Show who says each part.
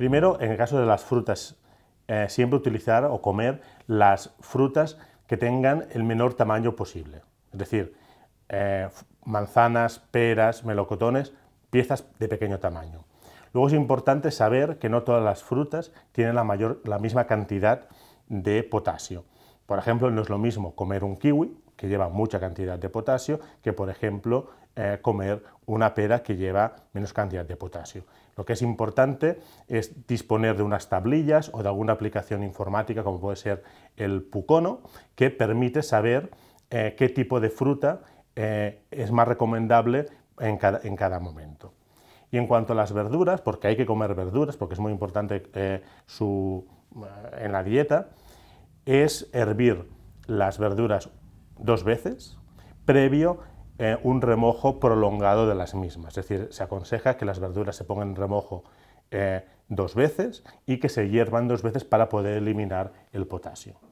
Speaker 1: Primero, en el caso de las frutas, eh, siempre utilizar o comer las frutas que tengan el menor tamaño posible. Es decir, eh, manzanas, peras, melocotones, piezas de pequeño tamaño. Luego es importante saber que no todas las frutas tienen la misma cantidad de potasio. Por ejemplo, no es lo mismo comer un kiwi, que lleva mucha cantidad de potasio que, por ejemplo, eh, comer una pera que lleva menos cantidad de potasio. Lo que es importante es disponer de unas tablillas o de alguna aplicación informática como puede ser el Pucono que permite saber eh, qué tipo de fruta eh, es más recomendable en cada, momento. Y en cuanto a las verduras, porque hay que comer verduras, porque es muy importante su, en la dieta, es hervir las verduras dos veces, previo eh, un remojo prolongado de las mismas. Es decir, se aconseja que las verduras se pongan en remojo eh, dos veces y que se hiervan dos veces para poder eliminar el potasio.